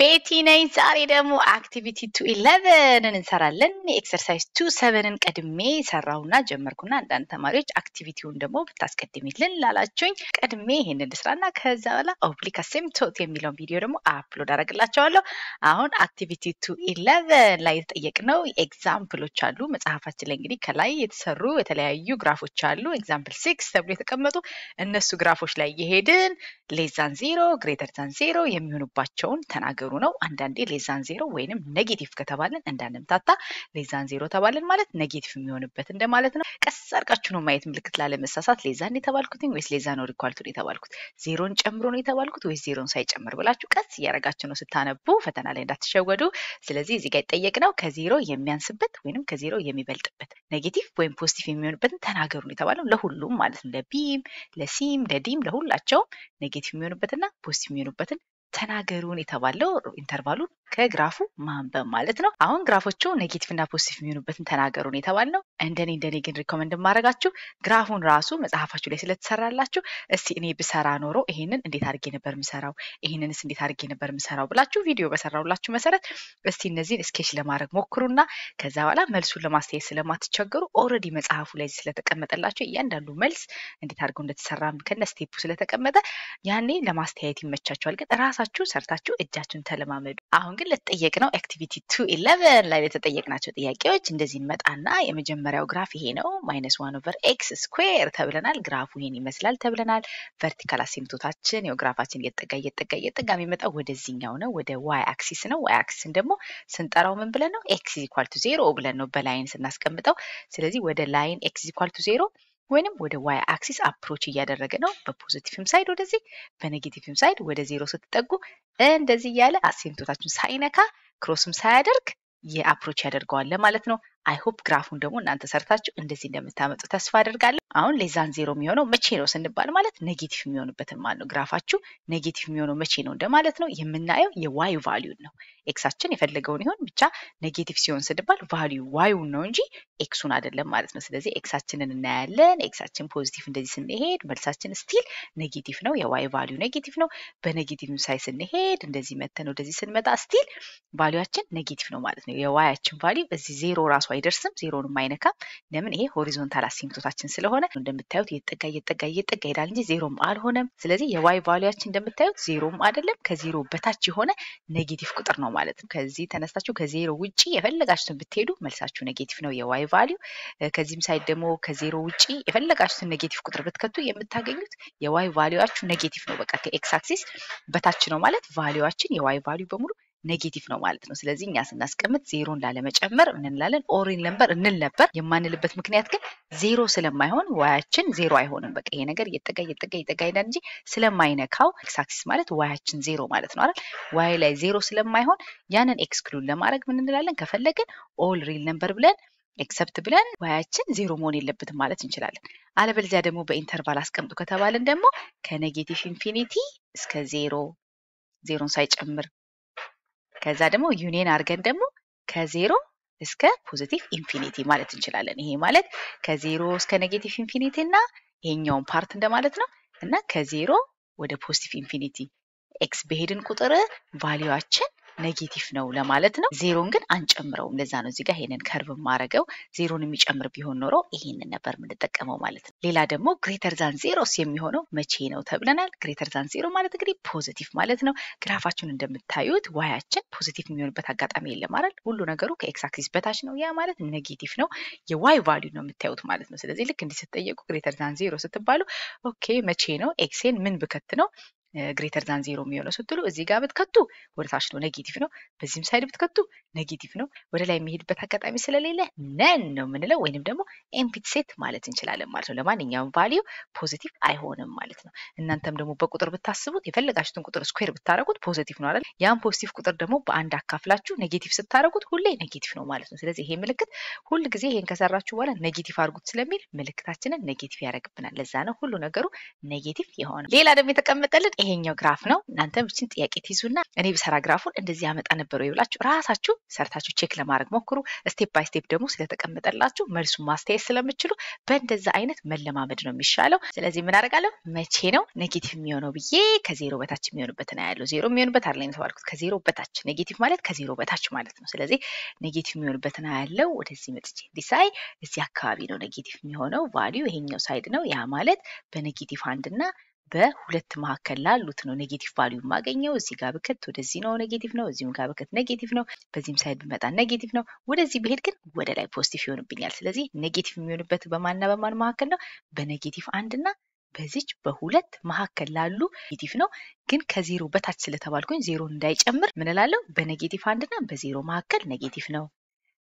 ቤቲ ነኝ። ዛሬ ደግሞ አክቲቪቲ ቱ ኢለቨንን እንሰራለን። ኤክሰርሳይዝ ቱ ሰቨንን ቀድሜ ሰራውና ጀመርኩና አንዳንድ ተማሪዎች አክቲቪቲውን ደግሞ ብታስቀድሚልን ላላችሁኝ ቀድሜ ይሄንን ልስራና ከዛ በኋላ ኦፕሊካ ሴምቶት የሚለውን ቪዲዮ ደግሞ አፕሎድ አረግላቸዋለሁ አሁን አክቲቪቲ ቱ ኢለቨን ላይ የተጠየቅ ነው ኤግዛምፕሎች አሉ። መጽሐፋችን ላይ እንግዲህ ከላይ የተሰሩ የተለያዩ ግራፎች አሉ። ኤግዛምፕል ሲክስ ተብሎ የተቀመጡ እነሱ ግራፎች ላይ የሄድን ሌዛን ዜሮ ግሬተር ዛን ዜሮ የሚሆኑባቸውን ተናገሩ ዜሮ ነው። አንዳንዴ ሌዛን ዜሮ ወይንም ኔጌቲቭ ከተባለን እንዳንምታታ ሌዛን ዜሮ ተባለን ማለት ኔጌቲቭ የሚሆንበት እንደማለት ነው። ቀስ አርቃችሁ ነው ማየት ምልክት ላለመሳሳት ሌዛን የተባልኩት ወይስ ሌዛ ነው ሪኳልቱ የተባልኩት ዜሮን ጨምሮ ነው የተባልኩት ወይስ ዜሮን ሳይጨምር ብላችሁ ቀስ እያደረጋችሁ ነው ስታነቡ ፈተና ላይ እንዳትሸወዱ። ስለዚህ እዚህ ጋር ይጠየቅ ነው ከዜሮ የሚያንስበት ወይንም ከዜሮ የሚበልጥበት ኔጌቲቭ ወይም ፖዚቲቭ የሚሆንበትን ተናገሩ ነው የተባለው ለሁሉም ማለት ነው። ለቢም፣ ለሲም፣ ለዲም ለሁላቸውም ኔጌቲቭ የሚሆንበትና ፖዚቲቭ የሚሆኑበትን ተናገሩን የተባለው ኢንተርቫሉ ከግራፉ ማንበብ ማለት ነው። አሁን ግራፎቹ ኔጌቲቭ እና ፖዚቲቭ የሚሆኑበትን ተናገሩን የተባል ነው። እንደኔ እንደኔ ግን ሪኮመንድ ማድረጋችሁ ግራፉን ራሱ መጽሐፋችሁ ላይ ስለተሰራላችሁ እስቲ እኔ ብሰራ ኖሮ ይሄንን እንዴት አድርጌ ነበር ምሰራው፣ ይሄንንስ እንዴት አድርጌ ነበር ምሰራው ብላችሁ ቪዲዮ በሰራውላችሁ መሰረት እስቲ እነዚህን ስኬች ለማድረግ ሞክሩና ከዛ በኋላ መልሱን ለማስተያየት ስለማትቸገሩ ኦልሬዲ መጽሐፉ ላይ ስለተቀመጠላችሁ እያንዳንዱ መልስ እንዴት አድርገው እንደተሰራ ከነ ስቴፑ ስለተቀመጠ ያኔ ለማስተያየት ይመቻቸዋል። ግን ራሳ ሰርታችሁ ሰርታችሁ እጃችሁን ተለማመዱ። አሁን ግን ለተጠየቅ ነው አክቲቪቲ ቱ ኢለቨን ላይ ለተጠየቅናቸው ጥያቄዎች እንደዚህ እንመጣና የመጀመሪያው ግራፍ ይሄ ነው። ማይነስ ዋን ኦቨር ኤክስ ስኩዌር ተብለናል። ግራፉ ይሄን ይመስላል ተብለናል። ቨርቲካል አሲምቶታችን ያው ግራፋችን እየጠጋ እየጠጋ እየጠጋ የሚመጣው ወደዚህኛው ነው፣ ወደ ዋይ አክሲስ ነው። ዋይ አክሲስን ደግሞ ስንጠራው ምን ብለን ነው? ኤክስ ኢኳል ቱ ዜሮ ብለን ነው በላይን ስናስቀምጠው። ስለዚህ ወደ ላይን ኤክስ ኢኳል ቱ ዜሮ ወይንም ወደ ዋይ አክሲስ አፕሮች እያደረገ ነው። በፖዚቲቭም ሳይድ ወደዚህ፣ በኔጌቲቭም ሳይድ ወደ ዜሮ ስትጠጉ እንደዚህ እያለ አሴምቶታችን ሳይነካ ክሮስም ሳያደርግ የአፕሮች ያደርገዋል ለማለት ነው። አይሆፕ ግራፉን ደግሞ እናንተ ሰርታችሁ እንደዚህ እንደምታመጡ ተስፋ አደርጋለሁ። አሁን ሌዛን ዜሮ የሚሆነው መቼ ነው ስንባል ማለት ኔጌቲቭ የሚሆንበትን ማለት ነው። ግራፋችሁ ኔጌቲቭ የሚሆነው መቼ ነው እንደማለት ነው። የምናየው የዋዩ ቫሊዩን ነው። ኤክሳችን የፈለገውን ይሆን ብቻ ኔጌቲቭ ሲሆን ስንባል ቫሊዩ ዋዩን ነው እንጂ ኤክሱን አይደለም ማለት ነው። ስለዚህ ኤክሳችንን እናያለን። ኤክሳችን ፖዚቲቭ እንደዚህ ስንሄድ መልሳችን ስቲል ኔጌቲቭ ነው። የዋይ ቫሊዩ ኔጌቲቭ ነው። በኔጌቲቭ ሳይ ስንሄድ እንደዚህ መተን ወደዚህ ስንመጣ ስቲል ቫሊዩችን ኔጌቲቭ ነው ማለት ነው። የዋያችን ቫሊዩ በዚህ ዜሮ ራሷ አይደርስም፣ ዜሮንም አይነካም። ለምን ይሄ ሆሪዞንታል አሲምቶታችን ስለሆነ እንደምታዩት እየጠጋ እየጠጋ እየጠጋ ይሄዳል እንጂ ዜሮም አልሆነም። ስለዚህ የዋይ ቫሉያችን እንደምታዩት ዜሮም አይደለም፣ ከዜሮ በታች የሆነ ኔጌቲቭ ቁጥር ነው ማለት ነው። ከዚህ ተነስታችሁ ከዜሮ ውጪ የፈለጋችሁትን ብትሄዱ መልሳችሁ ኔጌቲቭ ነው የዋይ ቫሊዩ። ከዚህም ሳይድ ደግሞ ከዜሮ ውጪ የፈለጋችሁትን ኔጌቲቭ ቁጥር ብትከቱ የምታገኙት የዋይ ቫሉያችሁ ኔጌቲቭ ነው። በቃ ከኤክስ አክሲስ በታች ነው ማለት ቫሉያችን የዋይ ቫሉ በሙሉ ኔጌቲቭ ነው ማለት ነው። ስለዚህ እኛ ስናስቀምጥ ዜሮን ላለመጨመር እንላለን። ኦሪን ነበር እንል ነበር የማንልበት ምክንያት ግን ዜሮ ስለማይሆን ዋያችን ዜሮ አይሆንም። በቃ ይሄ ነገር እየጠጋ እየጠጋ እየጠጋ ይሄዳል እንጂ ስለማይነካው ኤክሳክሲስ ማለት ዋያችን ዜሮ ማለት ነው አይደል? ዋይ ላይ ዜሮ ስለማይሆን ያንን ኤክስክሉድ ለማድረግ ምን እንላለን? ከፈለግን ኦል ሪል ነበር ብለን ኤክሰፕት ብለን ዋያችን ዜሮ መሆን የለበትም ማለት እንችላለን። አለበለዚያ ደግሞ በኢንተርቫል አስቀምጡ ከተባለን ደግሞ ከኔጌቲቭ ኢንፊኒቲ እስከ ዜሮ ዜሮን ሳይጨምር ከዛ ደግሞ ዩኒየን አድርገን ደግሞ ከዜሮ እስከ ፖዚቲቭ ኢንፊኒቲ ማለት እንችላለን። ይሄ ማለት ከዜሮ እስከ ኔጌቲቭ ኢንፊኒቲ እና ይሄኛውን ፓርት እንደማለት ነው እና ከዜሮ ወደ ፖዚቲቭ ኢንፊኒቲ ኤክስ በሄድን ቁጥር ቫሊዋችን ኔጌቲቭ ነው ለማለት ነው። ዜሮን ግን አንጨምረውም። ለዛ ነው እዚጋ ይሄንን ከርቭ ማረገው። ዜሮን የሚጨምር ቢሆን ኖሮ ይሄንን ነበር የምንጠቀመው ማለት ነው። ሌላ ደግሞ ግሬተር ዛን ዜሮስ የሚሆነው መቼ ነው ተብለናል። ግሬተር ዛን ዜሮ ማለት እንግዲህ ፖዚቲቭ ማለት ነው። ግራፋችሁን እንደምታዩት ዋያችን ፖዚቲቭ የሚሆንበት አጋጣሚ የለም አይደል? ሁሉ ነገሩ ከኤክስ አክሲስ በታች ነው። ያ ማለት ኔጌቲቭ ነው። የዋይ ቫሊዩ ነው የምታዩት ማለት ነው። ስለዚህ ልክ እንዲህ ስትጠየቁ ግሬተር ዛን ዜሮ ስትባሉ ኦኬ መቼ ነው ኤክሴን ምን ብከት ነው ግሬተር ዛን ዜሮ የሚሆነው ስትሉ እዚህ ጋር ብትከቱ ወደ ታች ነው ኔጌቲቭ ነው። በዚህም ሳይድ ብትከቱ ኔጌቲቭ ነው። ወደ ላይ የሚሄድበት አጋጣሚ ስለሌለ ነን ነው የምንለው፣ ወይንም ደግሞ ኤምፒት ሴት ማለት እንችላለን ማለት ነው። ለማንኛውም ቫሊዩ ፖዚቲቭ አይሆንም ማለት ነው። እናንተም ደግሞ በቁጥር ብታስቡት የፈለጋችሁትን ቁጥር ስኩዌር ብታደረጉት ፖዚቲቭ ነው አይደል? ያን ፖዚቲቭ ቁጥር ደግሞ በአንድ አካፍላችሁ ኔጌቲቭ ስታደረጉት ሁሌ ኔጌቲቭ ነው ማለት ነው። ስለዚህ ይሄ ምልክት ሁል ጊዜ ይሄን ከሰራችሁ በኋላ ኔጌቲቭ አድርጉት ስለሚል ምልክታችንን ኔጌቲቭ ያደርግብናል። ለዛ ነው ሁሉ ነገሩ ኔጌቲቭ የሆነ ሌላ ደግሞ የተቀመጠልን ይሄኛው ግራፍ ነው። እናንተ ብችን ጥያቄ ትይዙና እኔ ብሰራ ግራፉን እንደዚህ ያመጣ ነበር ወይ ብላችሁ ራሳችሁ ሰርታችሁ ቼክ ለማድረግ ሞክሩ። ስቴፕ ባይ ስቴፕ ደግሞ ስለተቀመጠላችሁ መልሱ ማስተያየት ስለምችሉ በእንደዛ አይነት መለማመድ ነው የሚሻለው። ስለዚህ ምን አደርጋለሁ? መቼ ነው ኔጌቲቭ የሚሆነው ብዬ ከዜሮ በታች የሚሆንበት ነው ያለው። ዜሮ የሚሆንበት አለ የተባልኩት፣ ከዜሮ በታች ኔጌቲቭ ማለት ከዜሮ በታች ማለት ነው። ስለዚህ ኔጌቲቭ የሚሆንበት ነው ያለው። ወደዚህ መጥቼ እንዲሳይ እዚህ አካባቢ ነው ኔጌቲቭ የሚሆነው ቫሊዩ፣ ይሄኛው ሳይድ ነው። ያ ማለት በኔጌቲቭ አንድ እና በሁለት መካከል ላሉት ነው ኔጌቲቭ ቫሊዩ የማገኘው። እዚህ ጋር ብከት ወደዚህ ነው ኔጌቲቭ ነው፣ እዚሁም ጋር ብከት ኔጌቲቭ ነው፣ በዚህም ሳይድ ብመጣ ኔጌቲቭ ነው። ወደዚህ ብሄድ ግን ወደ ላይ ፖዚቲቭ ይሆንብኛል። ስለዚህ ኔጌቲቭ የሚሆንበት በማንና በማን መካከል ነው? በኔጌቲቭ አንድ እና በዚች በሁለት መካከል ላሉ ኔጌቲቭ ነው። ግን ከዜሮ በታች ስለተባልኩኝ ዜሮን እንዳይጨምር ምንላለው በኔጌቲቭ አንድ አንድና በዜሮ መካከል ኔጌቲቭ ነው።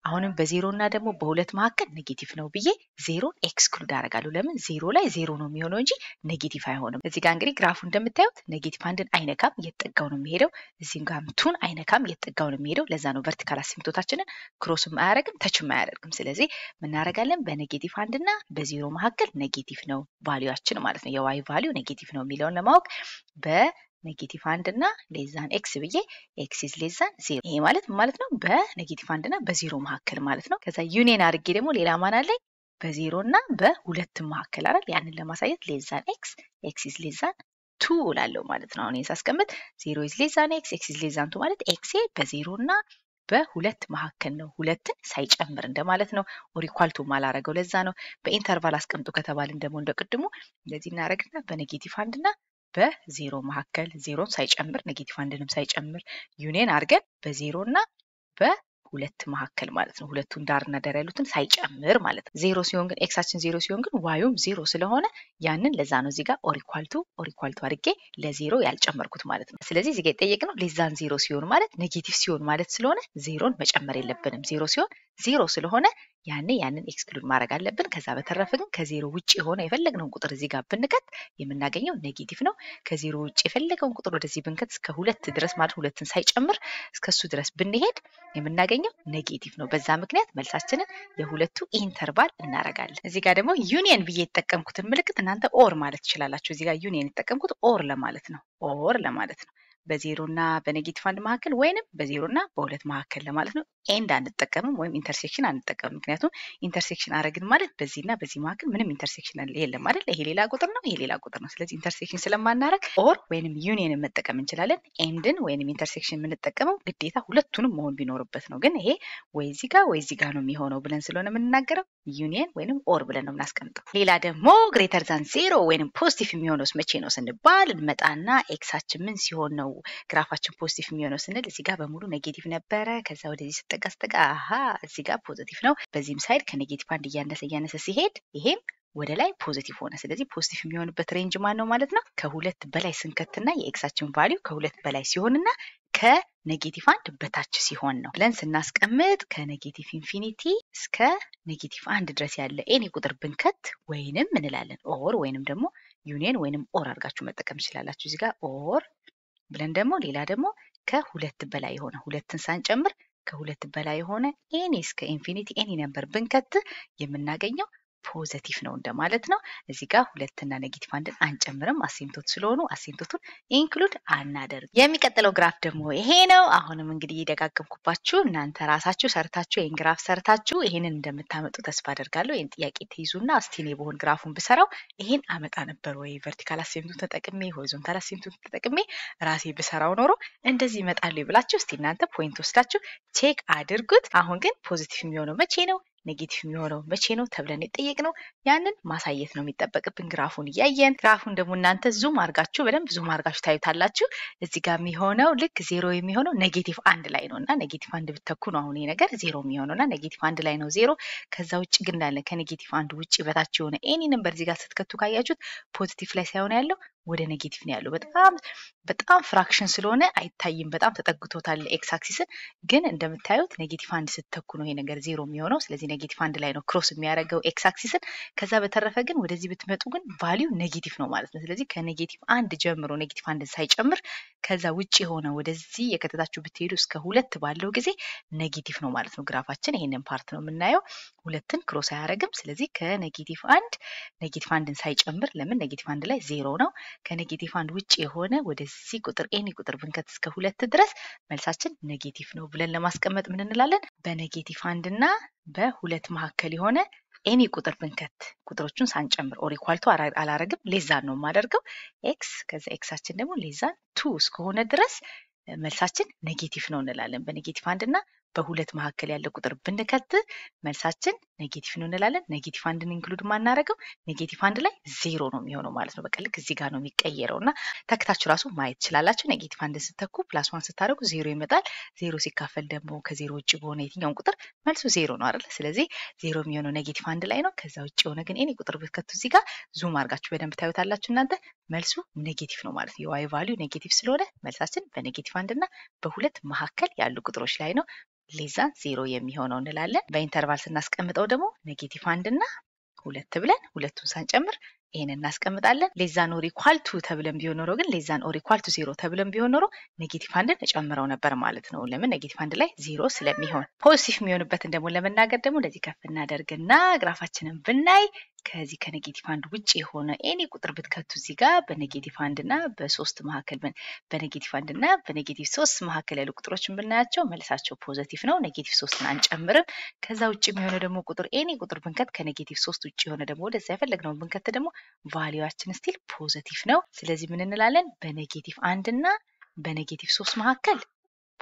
አሁንም በዜሮ እና ደግሞ በሁለት መካከል ኔጌቲቭ ነው ብዬ ዜሮን ኤክስክሉድ አደርጋለሁ። ለምን ዜሮ ላይ ዜሮ ነው የሚሆነው እንጂ ኔጌቲቭ አይሆንም። እዚህ ጋር እንግዲህ ግራፉ እንደምታዩት ኔጌቲቭ አንድን አይነካም፣ እየተጠጋው ነው የሚሄደው። እዚህም ጋር ቱን አይነካም፣ እየተጠጋው ነው የሚሄደው። ለዛ ነው ቨርቲካል አሲምቶታችንን ክሮስም አያደርግም፣ ተችም አያደርግም። ስለዚህ ምናደርጋለን በኔጌቲቭ አንድና በዜሮ መካከል ኔጌቲቭ ነው ቫሊዋችን ማለት ነው። የዋይ ቫሊዩ ኔጌቲቭ ነው የሚለውን ለማወቅ በ ኔጌቲቭ አንድ እና ሌዛን ኤክስ ብዬ ኤክስ ኢዝ ሌዛን ዜሮ። ይሄ ማለት ማለት ነው በኔጌቲቭ አንድ እና በዜሮ መካከል ማለት ነው። ከዛ ዩኒየን አድርጌ ደግሞ ሌላ ማን አለኝ በዜሮ እና በሁለት መካከል አይደል? ያንን ለማሳየት ሌዛን ኤክስ ኤክስ ኢዝ ሌዛን ቱ ላለው ማለት ነው። አሁን ሳስቀምጥ ዜሮ ኢዝ ሌዛን ኤክስ ኤክስ ኢዝ ሌዛን ቱ ማለት ኤክሴ በዜሮ እና በሁለት መካከል ነው። ሁለትን ሳይጨምር እንደማለት ነው። ኦሪኳልቱ ማላረገው ለዛ ነው። በኢንተርቫል አስቀምጡ ከተባልን ደግሞ እንደ እንደዚህ በኔጌቲቭ አንድ እና በዜሮ መካከል ዜሮን ሳይጨምር ኔጌቲቭ አንድንም ሳይጨምር ዩኒየን አድርገን በዜሮ እና በሁለት መካከል ማለት ነው። ሁለቱን ዳርና ዳር ያሉትን ሳይጨምር ማለት ነው። ዜሮ ሲሆን ግን ኤክሳችን ዜሮ ሲሆን ግን ዋዩም ዜሮ ስለሆነ ያንን ለዛ ነው እዚጋ ኦሪኳልቱ ኦሪኳልቱ አድርጌ ለዜሮ ያልጨመርኩት ማለት ነው። ስለዚህ እዚጋ የጠየቅነው ለዛን ዜሮ ሲሆን ማለት ኔጌቲቭ ሲሆን ማለት ስለሆነ ዜሮን መጨመር የለብንም። ዜሮ ሲሆን ዜሮ ስለሆነ ያኔ ያንን ኤክስክሉድ ማድረግ አለብን። ከዛ በተረፈ ግን ከዜሮ ውጭ የሆነ የፈለግነውን ቁጥር እዚህ ጋር ብንከት የምናገኘው ኔጌቲቭ ነው። ከዜሮ ውጭ የፈለገውን ቁጥር ወደዚህ ብንከት እስከ ሁለት ድረስ ማለት ሁለትን ሳይጨምር እስከሱ ድረስ ብንሄድ የምናገኘው ኔጌቲቭ ነው። በዛ ምክንያት መልሳችንን የሁለቱ ኢንተርቫል እናረጋለን። እዚህ ጋር ደግሞ ዩኒየን ብዬ የተጠቀምኩትን ምልክት እናንተ ኦር ማለት ትችላላችሁ። እዚህ ጋር ዩኒየን የተጠቀምኩት ኦር ለማለት ነው። ኦር ለማለት ነው። በዜሮ እና በኔጌቲቭ አንድ መካከል ወይንም በዜሮ እና በሁለት መካከል ለማለት ነው። ኤንድ አንጠቀምም ወይም ኢንተርሴክሽን አንጠቀምም። ምክንያቱም ኢንተርሴክሽን አረግን ማለት በዚህ እና በዚህ መካከል ምንም ኢንተርሴክሽን የለም አይደል? ይሄ ሌላ ቁጥር ነው፣ ይሄ ሌላ ቁጥር ነው። ስለዚህ ኢንተርሴክሽን ስለማናረግ ኦር ወይንም ዩኒየንን መጠቀም እንችላለን። ኤንድን ወይንም ኢንተርሴክሽን የምንጠቀመው ግዴታ ሁለቱንም መሆን ቢኖርበት ነው። ግን ይሄ ወይ እዚህ ጋር ወይ እዚህ ጋር ነው የሚሆነው ብለን ስለሆነ የምንናገረው ዩኒየን ወይንም ኦር ብለን ነው የምናስቀምጠው። ሌላ ደግሞ ግሬተር ዛን ዜሮ ወይንም ፖዚቲቭ የሚሆነውስ መቼ ነው ስንባል እንመጣና ኤክሳችን ምን ሲሆን ነው ግራፋችን ፖዚቲቭ የሚሆነው ስንል እዚህ ጋር በሙሉ ኔጌቲቭ ነበረ። ከዛ ወደዚህ ስጠጋ ስጠጋ አሀ እዚህ ጋር ፖዚቲቭ ነው። በዚህም ሳይድ ከኔጌቲቭ አንድ እያነሰ እያነሰ ሲሄድ ይሄም ወደ ላይ ፖዚቲቭ ሆነ። ስለዚህ ፖዚቲቭ የሚሆንበት ሬንጅ ማን ነው ማለት ነው? ከሁለት በላይ ስንከትና የኤክሳችን ቫሊዩ ከሁለት በላይ ሲሆንና ከኔጌቲቭ አንድ በታች ሲሆን ነው ብለን ስናስቀምጥ ከኔጌቲቭ ኢንፊኒቲ እስከ ኔጌቲቭ አንድ ድረስ ያለ ኤኒ ቁጥር ብንከት ወይንም እንላለን ኦር ወይንም ደግሞ ዩኒየን ወይንም ኦር አድርጋችሁ መጠቀም ትችላላችሁ። እዚህ ጋር ኦር ብለን ደግሞ ሌላ ደግሞ ከሁለት በላይ የሆነ ሁለትን ሳንጨምር ከሁለት በላይ የሆነ ኤኒ እስከ ኢንፊኒቲ ኤኒ ነበር ብንከት የምናገኘው ፖዘቲቭ ነው እንደማለት ነው። እዚህ ጋር ሁለትና ኔጌቲቭ አንድን አንጨምርም፣ አሴምቶት ስለሆኑ አሴምቶቱን ኢንክሉድ አናደርግ። የሚቀጥለው ግራፍ ደግሞ ይሄ ነው። አሁንም እንግዲህ እየደጋገምኩባችሁ እናንተ ራሳችሁ ሰርታችሁ ይህን ግራፍ ሰርታችሁ ይሄንን እንደምታመጡ ተስፋ አደርጋለሁ። ይህን ጥያቄ ትይዙና እስቲ እኔ በሆን ግራፉን ብሰራው ይሄን አመጣ ነበር ወይ ቨርቲካል አሴምቱን ተጠቅሜ ሆሪዞንታል አሴምቱን ተጠቅሜ ራሴ ብሰራው ኖሮ እንደዚህ ይመጣሉ ብላችሁ እስቲ እናንተ ፖይንት ወስዳችሁ ቼክ አድርጉት። አሁን ግን ፖዚቲቭ የሚሆነው መቼ ነው? ኔጌቲቭ የሚሆነው መቼ ነው ተብለን የጠየቅነው ያንን ማሳየት ነው የሚጠበቅብን ግራፉን እያየን ግራፉን ደግሞ እናንተ ዙም አርጋችሁ በደንብ ዙም አርጋችሁ ታዩታላችሁ እዚህ ጋር የሚሆነው ልክ ዜሮ የሚሆነው ኔጌቲቭ አንድ ላይ ነው እና ኔጌቲቭ አንድ ብተኩ ነው አሁን ነገር ዜሮ የሚሆነው እና ኔጌቲቭ አንድ ላይ ነው ዜሮ ከዛ ውጭ ግን እንዳለን ከኔጌቲቭ አንድ ውጭ በታች የሆነ ኤኒ ነንበር እዚህ ጋር ስትከቱ ካያችሁት ፖዚቲቭ ላይ ሳይሆን ያለው ወደ ኔጌቲቭ ነው ያለው። በጣም በጣም ፍራክሽን ስለሆነ አይታይም። በጣም ተጠግቶታል ኤክስ አክሲስን። ግን እንደምታዩት ኔጌቲቭ አንድ ስትተኩ ነው ይሄ ነገር ዜሮ የሚሆነው። ስለዚህ ኔጌቲቭ አንድ ላይ ነው ክሮስ የሚያደርገው ኤክስ አክሲስን። ከዛ በተረፈ ግን ወደዚህ ብትመጡ ግን ቫሊዩ ኔጌቲቭ ነው ማለት ነው። ስለዚህ ከኔጌቲቭ አንድ ጀምሮ ኔጌቲቭ አንድን ሳይጨምር ከዛ ውጭ የሆነ ወደዚህ የከተታችሁ ብትሄዱ እስከ ሁለት ባለው ጊዜ ነጌቲቭ ነው ማለት ነው ግራፋችን። ይሄንን ፓርት ነው የምናየው። ሁለትን ክሮስ አያደርግም። ስለዚህ ከኔጌቲቭ አንድ ኔጌቲቭ አንድን ሳይጨምር ለምን ኔጌቲቭ አንድ ላይ ዜሮ ነው። ከኔጌቲቭ አንድ ውጭ የሆነ ወደዚህ ቁጥር ኤኒ ቁጥር ብንከት እስከ ሁለት ድረስ መልሳችን ኔጌቲቭ ነው ብለን ለማስቀመጥ ምን እንላለን? በኔጌቲቭ አንድ እና በሁለት መካከል የሆነ ኤኒ ቁጥር ብንከት ቁጥሮቹን ሳንጨምር ኦር ኢኳልቱ አላረግም ሌዛን ነው የማደርገው። ኤክስ ከዛ ኤክሳችን ደግሞ ሌዛን ቱ እስከሆነ ድረስ መልሳችን ኔጌቲቭ ነው እንላለን። በኔጌቲቭ አንድ እና በሁለት መካከል ያለ ቁጥር ብንከት መልሳችን ኔጌቲቭ ነው እንላለን። ኔጌቲቭ አንድን ኢንክሉድ ማናረገው ኔጌቲቭ አንድ ላይ ዜሮ ነው የሚሆነው ማለት ነው። በቃ ልክ እዚህ ጋር ነው የሚቀየረው እና ተክታችሁ ራሱ ማየት ትችላላችሁ። ኔጌቲቭ አንድን ስተኩ ፕላስ ዋን ስታደርጉ ዜሮ ይመጣል። ዜሮ ሲካፈል ደግሞ ከዜሮ ውጭ በሆነ የትኛውን ቁጥር መልሱ ዜሮ ነው አይደል? ስለዚህ ዜሮ የሚሆነው ኔጌቲቭ አንድ ላይ ነው። ከዛ ውጭ የሆነ ግን ኤኒ ቁጥር ብትከቱ እዚህ ጋር ዙም አድርጋችሁ በደንብ ታዩታላችሁ እናንተ መልሱ ኔጌቲቭ ነው ማለት ነው። የዋይ ቫሊዩ ኔጌቲቭ ስለሆነ መልሳችን በኔጌቲቭ አንድ እና በሁለት መካከል ያሉ ቁጥሮች ላይ ነው ሌዛን ዜሮ የሚሆነው እንላለን። በኢንተርቫል ስናስቀምጠው ደግሞ ኔጌቲቭ አንድ እና ሁለት ብለን ሁለቱን ሳንጨምር ይህን እናስቀምጣለን። ሌዛን ኦር ኢኳል ቱ ተብለን ቢሆን ኖሮ ግን ሌዛን ኦር ኢኳል ቱ ዜሮ ተብለን ቢሆን ኖሮ ኔጌቲቭ አንድን እጨምረው ነበር ማለት ነው። ለምን ኔጌቲቭ አንድ ላይ ዜሮ ስለሚሆን። ፖዚቲቭ የሚሆንበትን ደግሞ ለመናገር ደግሞ እንደዚህ ከፍ እናደርግና ግራፋችንን ብናይ ከዚህ ከኔጌቲቭ አንድ ውጭ የሆነ ኤኒ ቁጥር ብትከቱ እዚህ ጋር በኔጌቲቭ አንድ እና በሶስት መካከል በኔጌቲቭ አንድ እና በኔጌቲቭ ሶስት መካከል ያሉ ቁጥሮችን ብናያቸው መልሳቸው ፖዘቲቭ ነው። ኔጌቲቭ ሶስትን አንጨምርም። ከዛ ውጭ የሆነ ደግሞ ቁጥር ኤኒ ቁጥር ብንከት ከኔጌቲቭ ሶስት ውጭ የሆነ ደግሞ ወደዛ የፈለግነው ብንከት ደግሞ ቫሊዋችን ስቲል ፖዘቲቭ ነው። ስለዚህ ምን እንላለን? በኔጌቲቭ አንድ እና በኔጌቲቭ ሶስት መካከል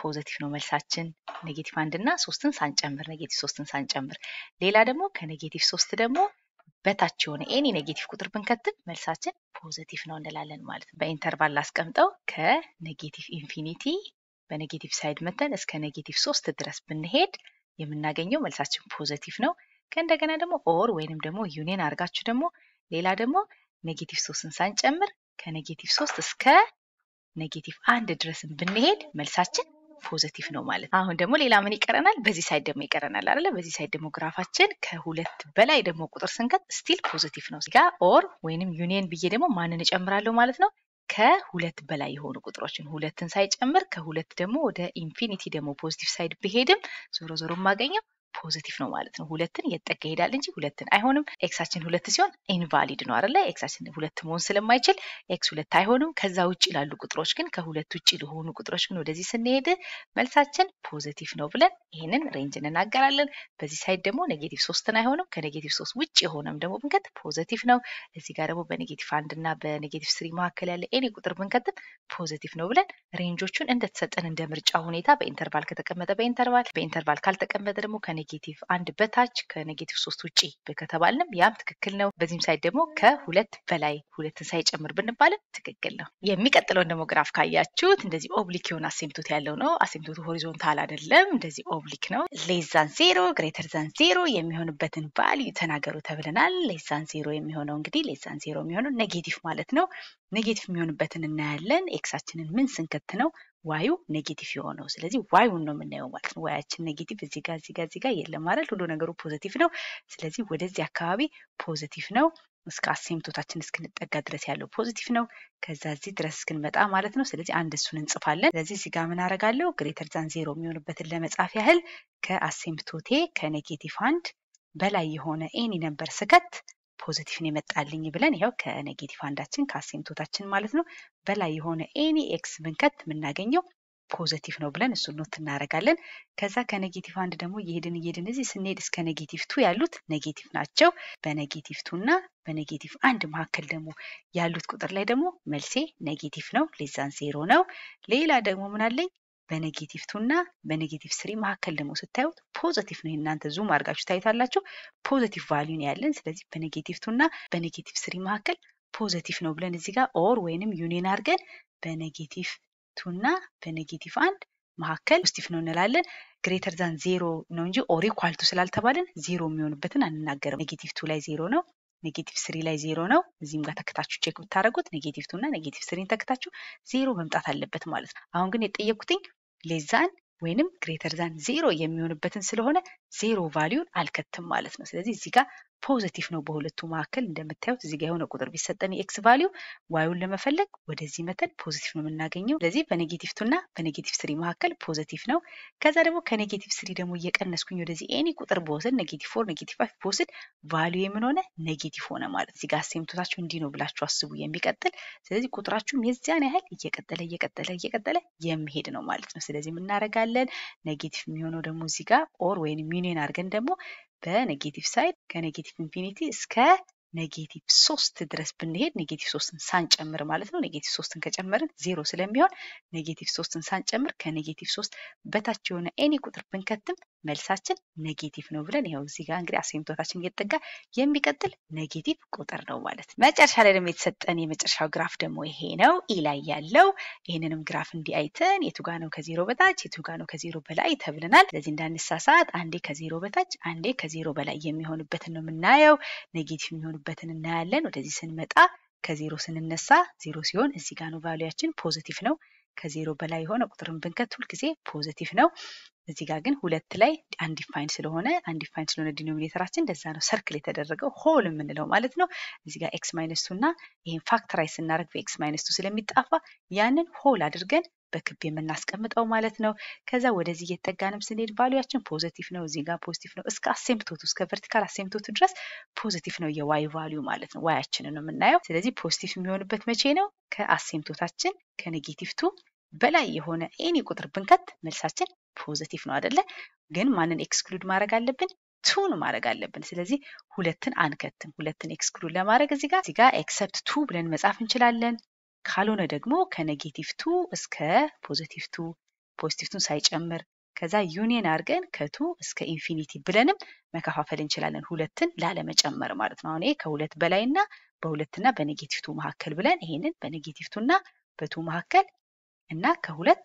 ፖዘቲቭ ነው መልሳችን። ኔጌቲቭ አንድ እና ሶስትን ሳንጨምር ኔጌቲቭ ሶስትን ሳንጨምር ሌላ ደግሞ ከኔጌቲቭ ሶስት ደግሞ በታች የሆነ ኤኒ ኔጌቲቭ ቁጥር ብንከትል መልሳችን ፖዘቲቭ ነው እንላለን ማለት ነው። በኢንተርቫል ላስቀምጠው ከኔጌቲቭ ኢንፊኒቲ በኔጌቲቭ ሳይድ መተን እስከ ኔጌቲቭ ሶስት ድረስ ብንሄድ የምናገኘው መልሳችን ፖዘቲቭ ነው። ከእንደገና ደግሞ ኦር ወይንም ደግሞ ዩኒየን አድርጋችሁ ደግሞ ሌላ ደግሞ ኔጌቲቭ ሶስትን ሳንጨምር ከኔጌቲቭ ሶስት እስከ ኔጌቲቭ አንድ ድረስን ብንሄድ መልሳችን ፖዘቲቭ ነው ማለት አሁን ደግሞ ሌላ ምን ይቀረናል? በዚህ ሳይድ ደግሞ ይቀረናል አለ። በዚህ ሳይድ ደግሞ ግራፋችን ከሁለት በላይ ደግሞ ቁጥር ስንከት ስቲል ፖዘቲቭ ነው። ጋ ኦር ወይንም ዩኒየን ብዬ ደግሞ ማንን እጨምራለሁ ማለት ነው ከሁለት በላይ የሆኑ ቁጥሮችን ሁለትን ሳይጨምር ከሁለት ደግሞ ወደ ኢንፊኒቲ ደግሞ ፖዚቲቭ ሳይድ ብሄድም ዞሮ ዞሮ የማገኘው ፖዚቲቭ ነው ማለት ነው። ሁለትን እየተጠጋ ይሄዳል እንጂ ሁለትን አይሆንም። ኤክሳችን ሁለት ሲሆን ኢንቫሊድ ነው አይደለ? ኤክሳችን ሁለት መሆን ስለማይችል ኤክስ ሁለት አይሆንም። ከዛ ውጭ ላሉ ቁጥሮች ግን ከሁለት ውጭ ለሆኑ ቁጥሮች ግን ወደዚህ ስንሄድ መልሳችን ፖዚቲቭ ነው ብለን ይህንን ሬንጅ እንናገራለን። በዚህ ሳይድ ደግሞ ኔጌቲቭ ሶስትን አይሆንም። ከኔጌቲቭ ሶስት ውጭ የሆነም ደግሞ ብንከት ፖዚቲቭ ነው። እዚህ ጋር ደግሞ በኔጌቲቭ አንድ እና በኔጌቲቭ ስሪ መካከል ያለ ኤኒ ቁጥር ብንከትብ ፖዚቲቭ ነው ብለን ሬንጆቹን እንደተሰጠን እንደ ምርጫ ሁኔታ በኢንተርቫል ከተቀመጠ በኢንተርቫል በኢንተርቫል ካልተቀመጠ ደግሞ ከኔጌቲቭ አንድ በታች ከኔጌቲቭ ሶስት ውጪ ከተባልንም ያም ትክክል ነው። በዚህም ሳይት ደግሞ ከሁለት በላይ ሁለትን ሳይጨምር ብንባልም ትክክል ነው። የሚቀጥለውን ደግሞ ግራፍ ካያችሁት እንደዚህ ኦብሊክ የሆነ አሴምቶት ያለው ነው። አሴምቶቱ ሆሪዞንታል አይደለም፣ እንደዚህ ኦብሊክ ነው። ሌዛን ዜሮ ግሬተር ዛን ዜሮ የሚሆንበትን ቫልዩ ተናገሩ ተብለናል። ሌዛን ዜሮ የሚሆነው እንግዲህ ሌዛን ዜሮ የሚሆነው ኔጌቲቭ ማለት ነው። ኔጌቲቭ የሚሆንበትን እናያለን። ኤክሳችንን ምን ስንከት ነው ዋዩ ኔጌቲቭ የሆነው ስለዚህ ዋዩን ነው የምናየው ማለት ነው። ዋያችን ኔጌቲቭ እዚህ ጋር እዚህ ጋር እዚህ ጋር የለም አይደል? ሁሉ ነገሩ ፖዘቲቭ ነው። ስለዚህ ወደዚህ አካባቢ ፖዘቲቭ ነው። እስከ አሴምቶታችን እስክንጠጋ ድረስ ያለው ፖዘቲቭ ነው። ከዛ እዚህ ድረስ እስክንመጣ ማለት ነው። ስለዚህ አንድ እሱን እንጽፋለን። ስለዚህ እዚህ ጋር ምን አደርጋለሁ? ግሬተር ዛን ዜሮ የሚሆንበትን ለመጻፍ ያህል ከአሴምቶቴ ከኔጌቲቭ አንድ በላይ የሆነ ኤኒ ነበር ስከት ፖዘቲቭ ነው የመጣልኝ ብለን ይኸው ከኔጌቲቭ አንዳችን ከአሴምቶታችን ማለት ነው በላይ የሆነ ኤኒ ኤክስ ብንከት የምናገኘው ፖዘቲቭ ነው ብለን እሱን ኖት እናደርጋለን። ከዛ ከኔጌቲቭ አንድ ደግሞ እየሄድን እየሄድን እዚህ ስንሄድ እስከ ኔጌቲቭ ቱ ያሉት ኔጌቲቭ ናቸው። በኔጌቲቭ ቱ እና በኔጌቲቭ አንድ መካከል ደግሞ ያሉት ቁጥር ላይ ደግሞ መልሴ ኔጌቲቭ ነው፣ ሌዛን ዜሮ ነው። ሌላ ደግሞ ምናለኝ በኔጌቲቭ ቱ እና በኔጌቲቭ ስሪ መካከል ደግሞ ስታዩት ፖዘቲቭ ነው። እናንተ ዙም አድርጋችሁ ታዩታላችሁ። ፖዘቲቭ ቫሊዩን ያለን። ስለዚህ በኔጌቲቭ ቱ እና በኔጌቲቭ ስሪ መካከል ፖዘቲቭ ነው ብለን እዚህ ጋር ኦር ወይንም ዩኒየን አድርገን በኔጌቲቭ ቱ እና በኔጌቲቭ አንድ መካከል ፖዚቲቭ ነው እንላለን። ግሬተር ዛን ዜሮ ነው እንጂ ኦር ኢኳል ቱ ስላልተባለን ዜሮ የሚሆንበትን አንናገርም። ኔጌቲቭ ቱ ላይ ዜሮ ነው። ኔጌቲቭ ስሪ ላይ ዜሮ ነው። እዚህም ጋር ተከታችሁ ቼክ ብታደረጉት ኔጌቲቭ ቱ እና ኔጌቲቭ ስሪን ተከታችሁ ዜሮ መምጣት አለበት ማለት ነው። አሁን ግን የጠየቁትኝ ሌዛን ዛን ወይንም ግሬተር ዛን ዜሮ የሚሆንበትን ስለሆነ ዜሮ ቫሊዩን አልከትም ማለት ነው። ስለዚህ እዚህ ጋር ፖዘቲቭ ነው በሁለቱ መካከል እንደምታዩት እዚህ ጋር የሆነ ቁጥር ቢሰጠን የኤክስ ቫሊው ዋዩን ለመፈለግ ወደዚህ መተን ፖዘቲቭ ነው የምናገኘው። ስለዚህ በኔጌቲቭ ቱ እና በኔጌቲቭ ስሪ መካከል ፖዘቲቭ ነው። ከዛ ደግሞ ከኔጌቲቭ ስሪ ደግሞ እየቀነስኩኝ ወደዚህ ኤኒ ቁጥር በወሰድ ኔጌቲቭ ፎር ኔጌቲቭ ፋይቭ በወስድ ቫሊዩ የምንሆነ ሆነ ኔጌቲቭ ሆነ ማለት እዚህ ጋር አሴምቶታችሁ እንዲህ ነው ብላችሁ አስቡ የሚቀጥል ስለዚህ ቁጥራችሁም የዚያን ያህል እየቀጠለ እየቀጠለ እየቀጠለ የሚሄድ ነው ማለት ነው። ስለዚህ የምናደርጋለን ኔጌቲቭ የሚሆነው ደግሞ እዚህ ጋር ኦር ወይም ዩኒየን አድርገን ደግሞ በኔጌቲቭ ሳይድ ከኔጌቲቭ ኢንፊኒቲ እስከ ኔጌቲቭ ሶስት ድረስ ብንሄድ ኔጌቲቭ ሶስትን ሳንጨምር ማለት ነው። ኔጌቲቭ ሶስትን ከጨመርን ዜሮ ስለሚሆን ኔጌቲቭ ሶስትን ሳንጨምር ከኔጌቲቭ ሶስት በታች የሆነ ኤኒ ቁጥር ብንከትም መልሳችን ኔጌቲቭ ነው ብለን ይኸው እዚህ ጋር እንግዲህ አሴምቶታችን እየጠጋ የሚቀጥል ኔጌቲቭ ቁጥር ነው ማለት ነው። መጨረሻ ላይ ደግሞ የተሰጠን የመጨረሻው ግራፍ ደግሞ ይሄ ነው ኢ e ላይ ያለው። ይህንንም ግራፍ እንዲህ አይተን የቱ ነው ከዜሮ በታች የቱ ጋ ነው ከዜሮ በላይ ተብለናል። ስለዚህ እንዳንሳሳት አንዴ ከዜሮ በታች አንዴ ከዜሮ በላይ የሚሆንበትን ነው የምናየው። ኔጌቲቭ የሚሆንበትን እናያለን። ወደዚህ ስንመጣ ከዜሮ ስንነሳ ዜሮ ሲሆን እዚህ ጋር ነው ቫሉያችን ፖዚቲቭ ነው። ከዜሮ በላይ የሆነ ቁጥርን ብንከት ሁልጊዜ ፖዘቲቭ ነው። እዚህ ጋር ግን ሁለት ላይ አንዲፋይን ስለሆነ አንዲፋይን ስለሆነ ዲኖሚኔተራችን እንደዛ ነው ሰርክል የተደረገው ሆል የምንለው ማለት ነው። እዚህ ጋር ኤክስ ማይነስ ቱ እና ይህን ፋክተራይዝ ስናደርግ በኤክስ ማይነስ ቱ ስለሚጣፋ ያንን ሆል አድርገን በክብ የምናስቀምጠው ማለት ነው። ከዛ ወደዚህ እየተጠጋንም ስንሄድ ቫሉያችን ፖዘቲቭ ነው፣ እዚህ ጋር ፖዚቲቭ ነው። እስከ አሴምቶቱ እስከ ቨርቲካል አሴምቶቱ ድረስ ፖዚቲቭ ነው የዋይ ቫሉዩ ማለት ነው። ዋያችንን ነው የምናየው። ስለዚህ ፖዚቲቭ የሚሆንበት መቼ ነው? ከአሴምቶታችን ከኔጌቲቭ ቱ በላይ የሆነ ኤኒ ቁጥር ብንከት መልሳችን ፖዘቲቭ ነው አደለ? ግን ማንን ኤክስክሉድ ማድረግ አለብን? ቱን ማድረግ አለብን። ስለዚህ ሁለትን አንከትም። ሁለትን ኤክስክሉድ ለማድረግ እዚህ ጋር ኤክሰፕት ቱ ብለን መጻፍ እንችላለን። ካልሆነ ደግሞ ከኔጌቲቭ ቱ እስከ ፖዘቲቭ ቱ ፖዚቲቭ ቱን ሳይጨምር ከዛ ዩኒየን አድርገን ከቱ እስከ ኢንፊኒቲ ብለንም መከፋፈል እንችላለን። ሁለትን ላለመጨመር ማለት ነው። አሁን ይሄ ከሁለት በላይ እና በሁለትና በኔጌቲቭ ቱ መካከል ብለን ይሄንን በኔጌቲቭ ቱ እና በቱ መካከል እና ከሁለት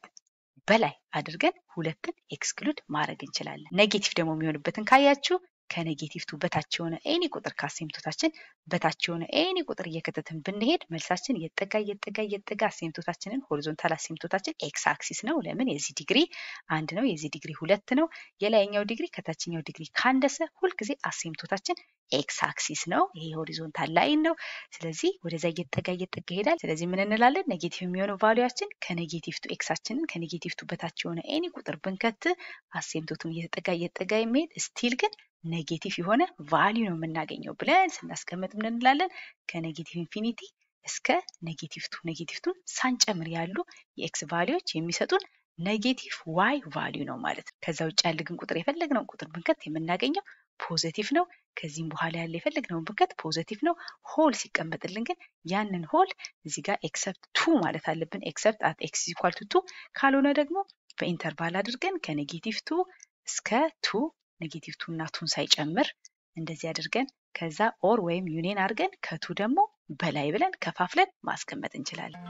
በላይ አድርገን ሁለትን ኤክስክሉድ ማድረግ እንችላለን። ኔጌቲቭ ደግሞ የሚሆንበትን ካያችሁ ከኔጌቲቭ ቱ በታች የሆነ ኤኒ ቁጥር ከአሴምቶታችን በታች የሆነ ኤኒ ቁጥር እየከተትን ብንሄድ መልሳችን እየጠጋ እየጠጋ እየጠጋ አሴምቶታችንን ሆሪዞንታል አሴምቶታችን ኤክስ አክሲስ ነው። ለምን የዚህ ዲግሪ አንድ ነው፣ የዚህ ዲግሪ ሁለት ነው። የላይኛው ዲግሪ ከታችኛው ዲግሪ ካንደሰ ሁልጊዜ አሴምቶታችን ኤክስ አክሲስ ነው። ይሄ ሆሪዞንታል ላይን ነው። ስለዚህ ወደዛ እየጠጋ እየጠጋ ይሄዳል። ስለዚህ ምን እንላለን? ኔጌቲቭ የሚሆነው ቫሉያችን ከኔጌቲቭ ቱ ኤክሳችንን ከኔጌቲቭ ቱ በታች የሆነ ኤኒ ቁጥር ብንከት አሴምቶቱን እየተጠጋ እየጠጋ የሚሄድ ስቲል ግን ኔጌቲቭ የሆነ ቫሊዩ ነው የምናገኘው ብለን ስናስቀምጥ ምን እንላለን? ከኔጌቲቭ ኢንፊኒቲ እስከ ኔጌቲቭ ቱ ኔጌቲቭ ቱን ሳንጨምር ያሉ የኤክስ ቫሊዎች የሚሰጡን ኔጌቲቭ ዋይ ቫሊዩ ነው ማለት ነው። ከዛ ውጭ ያለ ግን ቁጥር የፈለግነውን ቁጥር ብንከት የምናገኘው ፖዘቲቭ ነው። ከዚህም በኋላ ያለ የፈለግነውን ብንከት ፖዘቲቭ ነው። ሆል ሲቀመጥልን ግን ያንን ሆል እዚህ ጋር ኤክሰፕት ቱ ማለት አለብን። ኤክሰፕት አት ኤክስ ኢኳል ቱ ቱ ካልሆነ ደግሞ በኢንተርቫል አድርገን ከኔጌቲቭ ቱ እስከ ቱ ኔጌቲቭ እና ቱን ሳይጨምር እንደዚህ አድርገን ከዛ ኦር ወይም ዩኔን አድርገን ከቱ ደግሞ በላይ ብለን ከፋፍለን ማስቀመጥ እንችላለን።